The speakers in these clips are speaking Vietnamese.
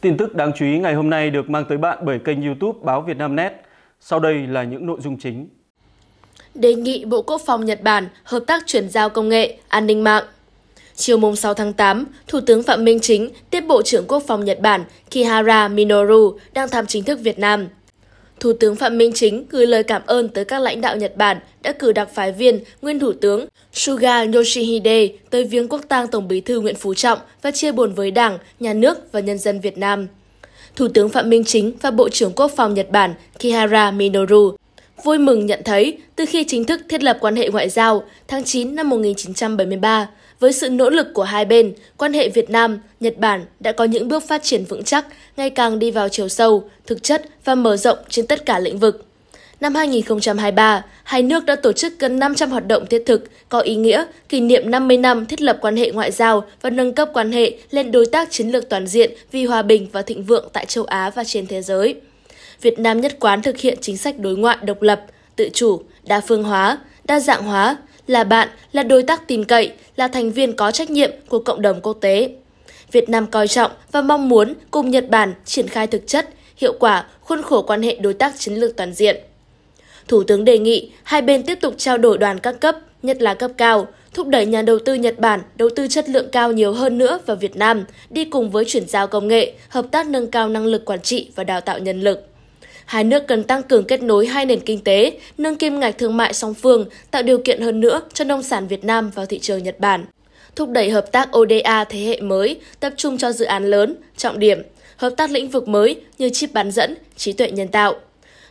Tin tức đáng chú ý ngày hôm nay được mang tới bạn bởi kênh YouTube Báo Việt Nam Net. Sau đây là những nội dung chính. Đề nghị Bộ Quốc phòng Nhật Bản hợp tác chuyển giao công nghệ, an ninh mạng. Chiều mùng 6 tháng 8, Thủ tướng Phạm Minh Chính tiếp Bộ trưởng Quốc phòng Nhật Bản Kihara Minoru đang thăm chính thức Việt Nam. Thủ tướng Phạm Minh Chính gửi lời cảm ơn tới các lãnh đạo Nhật Bản đã cử đặc phái viên, nguyên Thủ tướng Suga Yoshihide tới viếng quốc tang Tổng bí thư Nguyễn Phú Trọng và chia buồn với Đảng, Nhà nước và nhân dân Việt Nam. Thủ tướng Phạm Minh Chính và Bộ trưởng Quốc phòng Nhật Bản Kihara Minoru vui mừng nhận thấy từ khi chính thức thiết lập quan hệ ngoại giao tháng 9 năm 1973, với sự nỗ lực của hai bên, quan hệ Việt Nam, Nhật Bản đã có những bước phát triển vững chắc, ngày càng đi vào chiều sâu, thực chất và mở rộng trên tất cả lĩnh vực. Năm 2023, hai nước đã tổ chức gần 500 hoạt động thiết thực có ý nghĩa kỷ niệm 50 năm thiết lập quan hệ ngoại giao và nâng cấp quan hệ lên đối tác chiến lược toàn diện vì hòa bình và thịnh vượng tại châu Á và trên thế giới. Việt Nam nhất quán thực hiện chính sách đối ngoại độc lập, tự chủ, đa phương hóa, đa dạng hóa, là bạn, là đối tác tin cậy, là thành viên có trách nhiệm của cộng đồng quốc tế. Việt Nam coi trọng và mong muốn cùng Nhật Bản triển khai thực chất, hiệu quả khuôn khổ quan hệ đối tác chiến lược toàn diện Thủ tướng đề nghị hai bên tiếp tục trao đổi đoàn các cấp, nhất là cấp cao, thúc đẩy nhà đầu tư Nhật Bản đầu tư chất lượng cao nhiều hơn nữa vào Việt Nam, đi cùng với chuyển giao công nghệ, hợp tác nâng cao năng lực quản trị và đào tạo nhân lực. Hai nước cần tăng cường kết nối hai nền kinh tế, nâng kim ngạch thương mại song phương, tạo điều kiện hơn nữa cho nông sản Việt Nam vào thị trường Nhật Bản. Thúc đẩy hợp tác ODA thế hệ mới, tập trung cho dự án lớn, trọng điểm, hợp tác lĩnh vực mới như chip bán dẫn, trí tuệ nhân tạo.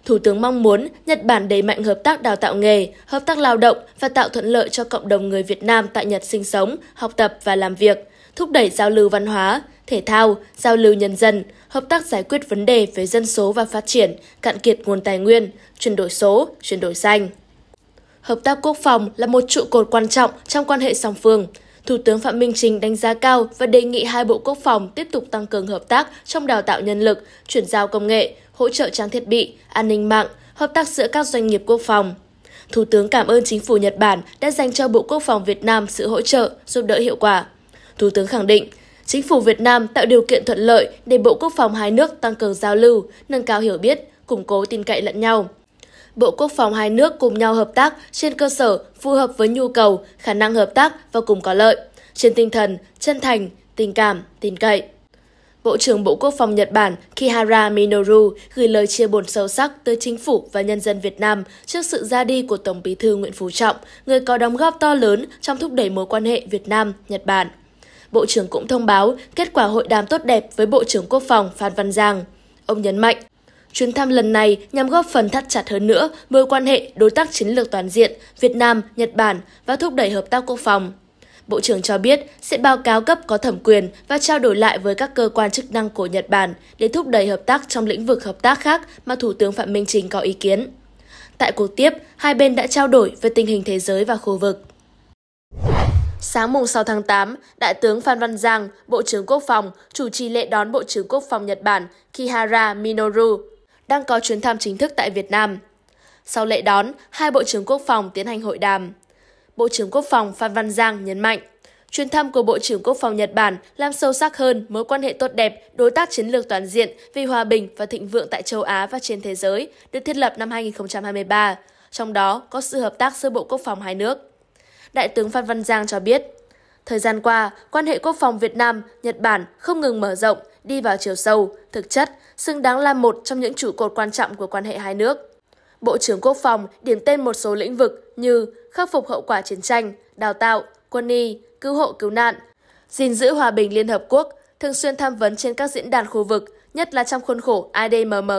Thủ tướng mong muốn Nhật Bản đẩy mạnh hợp tác đào tạo nghề, hợp tác lao động và tạo thuận lợi cho cộng đồng người Việt Nam tại Nhật sinh sống, học tập và làm việc, thúc đẩy giao lưu văn hóa, thể thao, giao lưu nhân dân, hợp tác giải quyết vấn đề về dân số và phát triển, cạn kiệt nguồn tài nguyên, chuyển đổi số, chuyển đổi xanh. Hợp tác quốc phòng là một trụ cột quan trọng trong quan hệ song phương, Thủ tướng Phạm Minh Chính đánh giá cao và đề nghị hai bộ quốc phòng tiếp tục tăng cường hợp tác trong đào tạo nhân lực, chuyển giao công nghệ, hỗ trợ trang thiết bị, an ninh mạng, hợp tác giữa các doanh nghiệp quốc phòng. Thủ tướng cảm ơn chính phủ Nhật Bản đã dành cho Bộ Quốc phòng Việt Nam sự hỗ trợ, giúp đỡ hiệu quả. Thủ tướng khẳng định, chính phủ Việt Nam tạo điều kiện thuận lợi để Bộ Quốc phòng hai nước tăng cường giao lưu, nâng cao hiểu biết, củng cố tin cậy lẫn nhau. Bộ Quốc phòng hai nước cùng nhau hợp tác trên cơ sở phù hợp với nhu cầu, khả năng hợp tác và cùng có lợi, trên tinh thần chân thành, tình cảm, tin cậy. Bộ trưởng Bộ Quốc phòng Nhật Bản Kihara Minoru gửi lời chia buồn sâu sắc tới chính phủ và nhân dân Việt Nam trước sự ra đi của Tổng bí thư Nguyễn Phú Trọng, người có đóng góp to lớn trong thúc đẩy mối quan hệ Việt Nam-Nhật Bản. Bộ trưởng cũng thông báo kết quả hội đàm tốt đẹp với Bộ trưởng Quốc phòng Phan Văn Giang. Ông nhấn mạnh, Chuyến thăm lần này nhằm góp phần thắt chặt hơn nữa mối quan hệ đối tác chiến lược toàn diện Việt Nam, Nhật Bản và thúc đẩy hợp tác quốc phòng. Bộ trưởng cho biết sẽ báo cáo cấp có thẩm quyền và trao đổi lại với các cơ quan chức năng của Nhật Bản để thúc đẩy hợp tác trong lĩnh vực hợp tác khác mà Thủ tướng Phạm Minh Chính có ý kiến. Tại cuộc tiếp, hai bên đã trao đổi về tình hình thế giới và khu vực. Sáng mùng 6 tháng 8, Đại tướng Phan Văn Giang, Bộ trưởng Quốc phòng, chủ trì lễ đón Bộ trưởng Quốc phòng Nhật Bản Kihara Minoru đang có chuyến thăm chính thức tại Việt Nam. Sau lễ đón, hai Bộ trưởng Quốc phòng tiến hành hội đàm. Bộ trưởng Quốc phòng Phan Văn Giang nhấn mạnh, chuyến thăm của Bộ trưởng Quốc phòng Nhật Bản làm sâu sắc hơn mối quan hệ tốt đẹp, đối tác chiến lược toàn diện vì hòa bình và thịnh vượng tại châu Á và trên thế giới được thiết lập năm 2023, trong đó có sự hợp tác giữa Bộ Quốc phòng hai nước. Đại tướng Phan Văn Giang cho biết, thời gian qua, quan hệ quốc phòng Việt Nam, Nhật Bản không ngừng mở rộng, đi vào chiều sâu, thực chất, xứng đáng là một trong những trụ cột quan trọng của quan hệ hai nước. Bộ trưởng Quốc phòng điểm tên một số lĩnh vực như khắc phục hậu quả chiến tranh, đào tạo, quân y, cứu hộ cứu nạn, gìn giữ hòa bình Liên Hợp Quốc, thường xuyên tham vấn trên các diễn đàn khu vực, nhất là trong khuôn khổ ADMM+.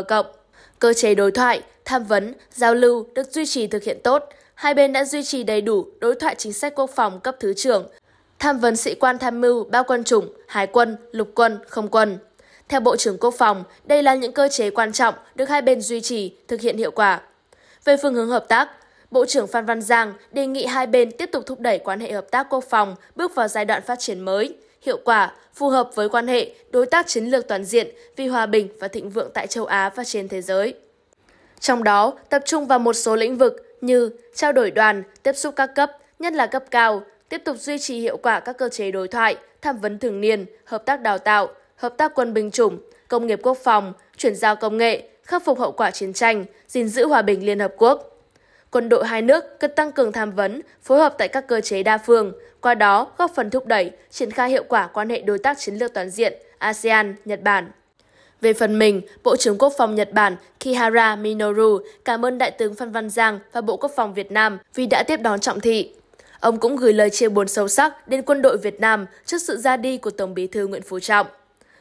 Cơ chế đối thoại, tham vấn, giao lưu được duy trì thực hiện tốt. Hai bên đã duy trì đầy đủ đối thoại chính sách quốc phòng cấp thứ trưởng, tham vấn sĩ quan tham mưu bao quân chủng, hải quân, lục quân, không quân. Theo Bộ trưởng Quốc phòng, đây là những cơ chế quan trọng được hai bên duy trì, thực hiện hiệu quả. Về phương hướng hợp tác, Bộ trưởng Phan Văn Giang đề nghị hai bên tiếp tục thúc đẩy quan hệ hợp tác quốc phòng bước vào giai đoạn phát triển mới, hiệu quả, phù hợp với quan hệ đối tác chiến lược toàn diện vì hòa bình và thịnh vượng tại châu Á và trên thế giới. Trong đó, tập trung vào một số lĩnh vực như trao đổi đoàn, tiếp xúc các cấp, nhất là cấp cao, tiếp tục duy trì hiệu quả các cơ chế đối thoại, tham vấn thường niên, hợp tác đào tạo, hợp tác quân binh chủng, công nghiệp quốc phòng, chuyển giao công nghệ, khắc phục hậu quả chiến tranh, gìn giữ hòa bình Liên Hợp Quốc. Quân đội hai nước cần tăng cường tham vấn, phối hợp tại các cơ chế đa phương, qua đó góp phần thúc đẩy, triển khai hiệu quả quan hệ đối tác chiến lược toàn diện ASEAN-Nhật Bản. Về phần mình, Bộ trưởng Quốc phòng Nhật Bản Kihara Minoru cảm ơn Đại tướng Phan Văn Giang và Bộ Quốc phòng Việt Nam vì đã tiếp đón trọng thị. Ông cũng gửi lời chia buồn sâu sắc đến quân đội Việt Nam trước sự ra đi của Tổng bí thư Nguyễn Phú Trọng.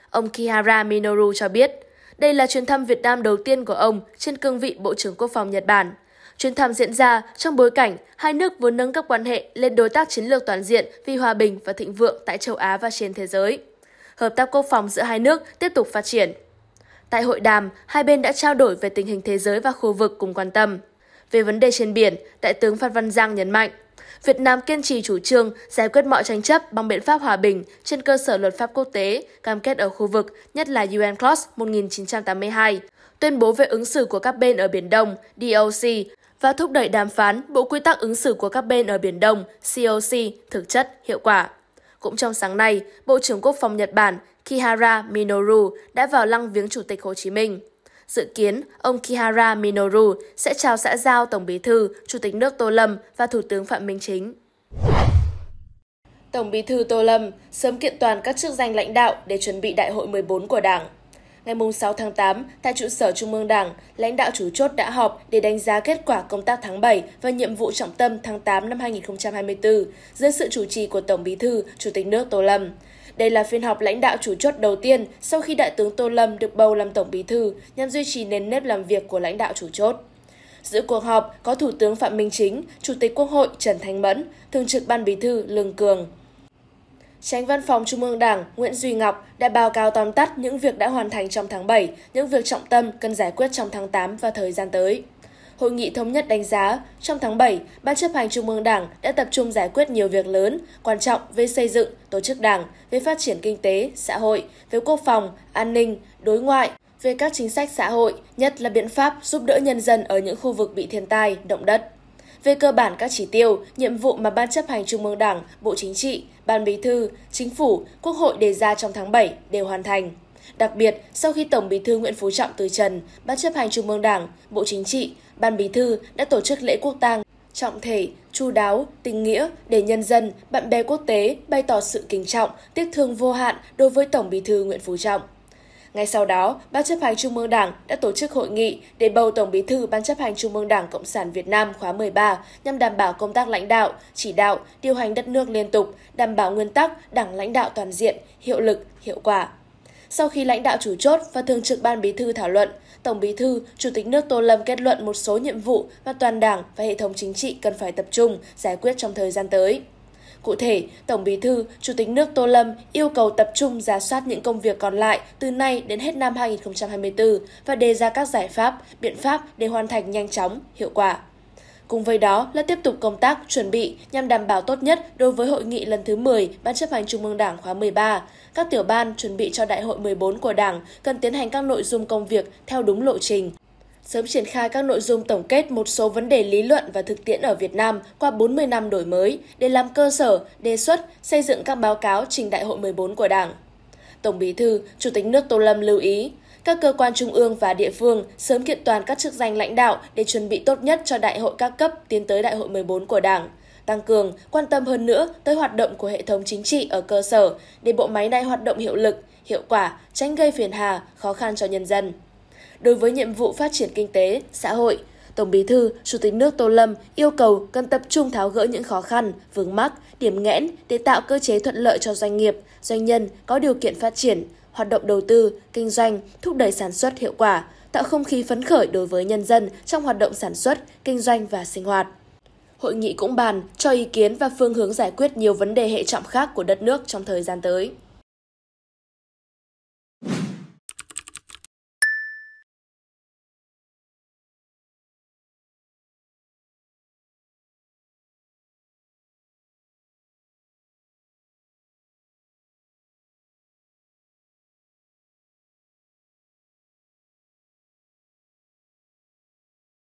Ông Kihara Minoru cho biết, đây là chuyến thăm Việt Nam đầu tiên của ông trên cương vị Bộ trưởng Quốc phòng Nhật Bản. Chuyến thăm diễn ra trong bối cảnh hai nước vốn nâng cấp quan hệ lên đối tác chiến lược toàn diện vì hòa bình và thịnh vượng tại châu Á và trên thế giới. Hợp tác quốc phòng giữa hai nước tiếp tục phát triển. Tại hội đàm, hai bên đã trao đổi về tình hình thế giới và khu vực cùng quan tâm. Về vấn đề trên biển, Đại tướng Phan Văn Giang nhấn mạnh, Việt Nam kiên trì chủ trương giải quyết mọi tranh chấp bằng biện pháp hòa bình trên cơ sở luật pháp quốc tế, cam kết ở khu vực, nhất là UNCLOS 1982, tuyên bố về ứng xử của các bên ở Biển Đông, DOC, và thúc đẩy đàm phán Bộ Quy tắc ứng xử của các bên ở Biển Đông, COC, thực chất, hiệu quả. Cũng trong sáng nay, Bộ trưởng Quốc phòng Nhật Bản Kihara Minoru đã vào lăng viếng Chủ tịch Hồ Chí Minh. Dự kiến, ông Kihara Minoru sẽ chào xã giao Tổng bí thư, Chủ tịch nước Tô Lâm và Thủ tướng Phạm Minh Chính. Tổng bí thư Tô Lâm sớm kiện toàn các chức danh lãnh đạo để chuẩn bị đại hội 14 của Đảng. Ngày 6 tháng 8, tại trụ sở Trung ương Đảng, lãnh đạo chủ chốt đã họp để đánh giá kết quả công tác tháng 7 và nhiệm vụ trọng tâm tháng 8 năm 2024 dưới sự chủ trì của Tổng Bí thư, Chủ tịch nước Tô Lâm. Đây là phiên họp lãnh đạo chủ chốt đầu tiên sau khi Đại tướng Tô Lâm được bầu làm Tổng Bí thư nhằm duy trì nền nếp làm việc của lãnh đạo chủ chốt. Dự cuộc họp có Thủ tướng Phạm Minh Chính, Chủ tịch Quốc hội Trần Thanh Mẫn, Thường trực Ban Bí thư Lương Cường. Tránh Văn phòng Trung ương Đảng Nguyễn Duy Ngọc đã báo cáo tóm tắt những việc đã hoàn thành trong tháng 7, những việc trọng tâm cần giải quyết trong tháng 8 và thời gian tới. Hội nghị thống nhất đánh giá, trong tháng 7, Ban chấp hành Trung ương Đảng đã tập trung giải quyết nhiều việc lớn, quan trọng về xây dựng, tổ chức Đảng, về phát triển kinh tế, xã hội, về quốc phòng, an ninh, đối ngoại, về các chính sách xã hội, nhất là biện pháp giúp đỡ nhân dân ở những khu vực bị thiên tai, động đất. Về cơ bản các chỉ tiêu, nhiệm vụ mà Ban chấp hành Trung ương Đảng, Bộ Chính trị, Ban Bí thư, Chính phủ, Quốc hội đề ra trong tháng 7 đều hoàn thành. Đặc biệt, sau khi Tổng Bí thư Nguyễn Phú Trọng từ trần, Ban chấp hành Trung ương Đảng, Bộ Chính trị, Ban Bí thư đã tổ chức lễ quốc tang trọng thể, chu đáo, tình nghĩa để nhân dân, bạn bè quốc tế bày tỏ sự kính trọng, tiếc thương vô hạn đối với Tổng Bí thư Nguyễn Phú Trọng. Ngay sau đó, Ban chấp hành Trung ương Đảng đã tổ chức hội nghị để bầu Tổng Bí thư Ban chấp hành Trung ương Đảng Cộng sản Việt Nam khóa 13 nhằm đảm bảo công tác lãnh đạo, chỉ đạo, điều hành đất nước liên tục, đảm bảo nguyên tắc đảng lãnh đạo toàn diện, hiệu lực, hiệu quả. Sau khi lãnh đạo chủ chốt và thường trực ban bí thư thảo luận, Tổng bí thư, Chủ tịch nước Tô Lâm kết luận một số nhiệm vụ mà toàn đảng và hệ thống chính trị cần phải tập trung giải quyết trong thời gian tới. Cụ thể, Tổng Bí thư, Chủ tịch nước Tô Lâm yêu cầu tập trung giả soát những công việc còn lại từ nay đến hết năm 2024 và đề ra các giải pháp, biện pháp để hoàn thành nhanh chóng, hiệu quả. Cùng với đó là tiếp tục công tác chuẩn bị nhằm đảm bảo tốt nhất đối với hội nghị lần thứ 10 Ban chấp hành Trung ương Đảng khóa 13. Các tiểu ban chuẩn bị cho đại hội 14 của Đảng cần tiến hành các nội dung công việc theo đúng lộ trình sớm triển khai các nội dung tổng kết một số vấn đề lý luận và thực tiễn ở Việt Nam qua 40 năm đổi mới để làm cơ sở, đề xuất, xây dựng các báo cáo trình đại hội 14 của Đảng. Tổng Bí thư, Chủ tịch nước Tô Lâm lưu ý, các cơ quan trung ương và địa phương sớm kiện toàn các chức danh lãnh đạo để chuẩn bị tốt nhất cho đại hội các cấp tiến tới đại hội 14 của Đảng tăng cường, quan tâm hơn nữa tới hoạt động của hệ thống chính trị ở cơ sở để bộ máy này hoạt động hiệu lực, hiệu quả, tránh gây phiền hà, khó khăn cho nhân dân. Đối với nhiệm vụ phát triển kinh tế, xã hội, Tổng Bí thư, Chủ tịch nước Tô Lâm yêu cầu cần tập trung tháo gỡ những khó khăn, vướng mắc, điểm nghẽn để tạo cơ chế thuận lợi cho doanh nghiệp, doanh nhân có điều kiện phát triển, hoạt động đầu tư, kinh doanh, thúc đẩy sản xuất hiệu quả, tạo không khí phấn khởi đối với nhân dân trong hoạt động sản xuất, kinh doanh và sinh hoạt. Hội nghị cũng bàn cho ý kiến và phương hướng giải quyết nhiều vấn đề hệ trọng khác của đất nước trong thời gian tới.